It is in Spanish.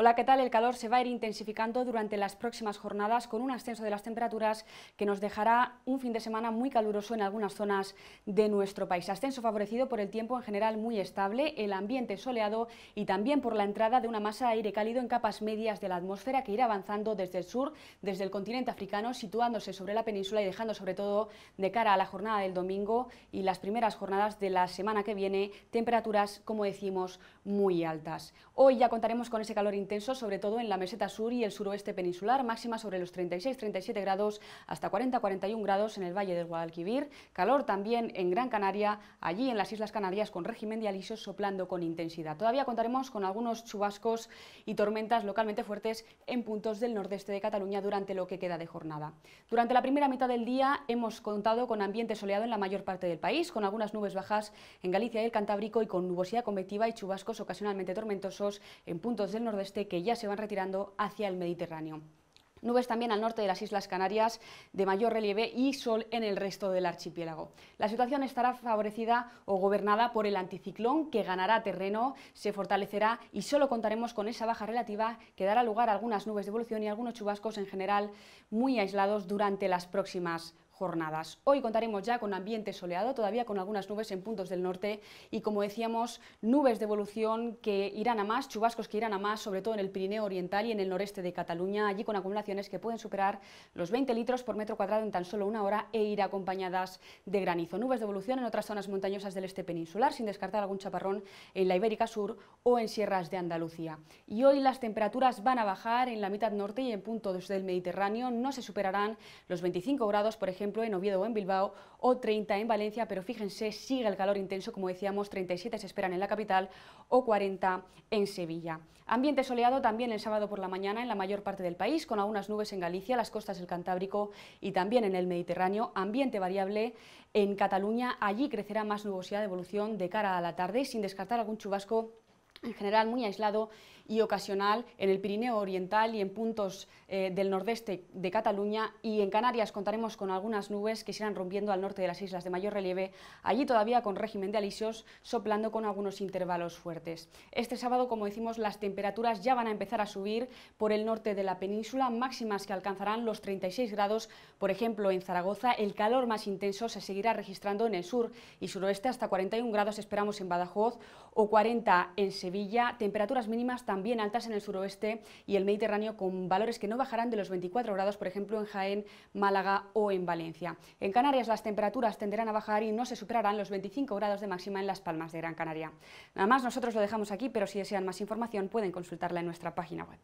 Hola, ¿qué tal? El calor se va a ir intensificando durante las próximas jornadas con un ascenso de las temperaturas que nos dejará un fin de semana muy caluroso en algunas zonas de nuestro país. Ascenso favorecido por el tiempo en general muy estable, el ambiente soleado y también por la entrada de una masa de aire cálido en capas medias de la atmósfera que irá avanzando desde el sur, desde el continente africano, situándose sobre la península y dejando sobre todo de cara a la jornada del domingo y las primeras jornadas de la semana que viene temperaturas, como decimos, muy altas. Hoy ya contaremos con ese calor intenso intenso, sobre todo en la meseta sur y el suroeste peninsular, máxima sobre los 36-37 grados hasta 40-41 grados en el Valle del Guadalquivir, calor también en Gran Canaria, allí en las Islas Canarias con régimen de alisios soplando con intensidad. Todavía contaremos con algunos chubascos y tormentas localmente fuertes en puntos del nordeste de Cataluña durante lo que queda de jornada. Durante la primera mitad del día hemos contado con ambiente soleado en la mayor parte del país, con algunas nubes bajas en Galicia y el Cantábrico y con nubosidad convectiva y chubascos ocasionalmente tormentosos en puntos del nordeste que ya se van retirando hacia el Mediterráneo. Nubes también al norte de las Islas Canarias de mayor relieve y sol en el resto del archipiélago. La situación estará favorecida o gobernada por el anticiclón que ganará terreno, se fortalecerá y solo contaremos con esa baja relativa que dará lugar a algunas nubes de evolución y algunos chubascos en general muy aislados durante las próximas jornadas. Hoy contaremos ya con ambiente soleado, todavía con algunas nubes en puntos del norte y, como decíamos, nubes de evolución que irán a más, chubascos que irán a más, sobre todo en el Pirineo Oriental y en el noreste de Cataluña, allí con acumulaciones que pueden superar los 20 litros por metro cuadrado en tan solo una hora e ir acompañadas de granizo. Nubes de evolución en otras zonas montañosas del este peninsular, sin descartar algún chaparrón en la Ibérica Sur o en sierras de Andalucía. Y hoy las temperaturas van a bajar en la mitad norte y en puntos del Mediterráneo, no se superarán los 25 grados, por ejemplo, en Oviedo o en Bilbao, o 30 en Valencia, pero fíjense, sigue el calor intenso, como decíamos, 37 se esperan en la capital o 40 en Sevilla. Ambiente soleado también el sábado por la mañana en la mayor parte del país, con algunas nubes en Galicia, las costas del Cantábrico y también en el Mediterráneo. Ambiente variable en Cataluña, allí crecerá más nubosidad de evolución de cara a la tarde, sin descartar algún chubasco en general muy aislado y ocasional en el Pirineo Oriental y en puntos eh, del nordeste de Cataluña y en Canarias contaremos con algunas nubes que se irán rompiendo al norte de las islas de mayor relieve, allí todavía con régimen de alisios, soplando con algunos intervalos fuertes. Este sábado, como decimos, las temperaturas ya van a empezar a subir por el norte de la península, máximas que alcanzarán los 36 grados, por ejemplo, en Zaragoza, el calor más intenso se seguirá registrando en el sur y suroeste hasta 41 grados esperamos en Badajoz o 40 en Sevilla Sevilla, temperaturas mínimas también altas en el suroeste y el Mediterráneo con valores que no bajarán de los 24 grados, por ejemplo, en Jaén, Málaga o en Valencia. En Canarias las temperaturas tenderán a bajar y no se superarán los 25 grados de máxima en Las Palmas de Gran Canaria. Nada más, nosotros lo dejamos aquí, pero si desean más información pueden consultarla en nuestra página web.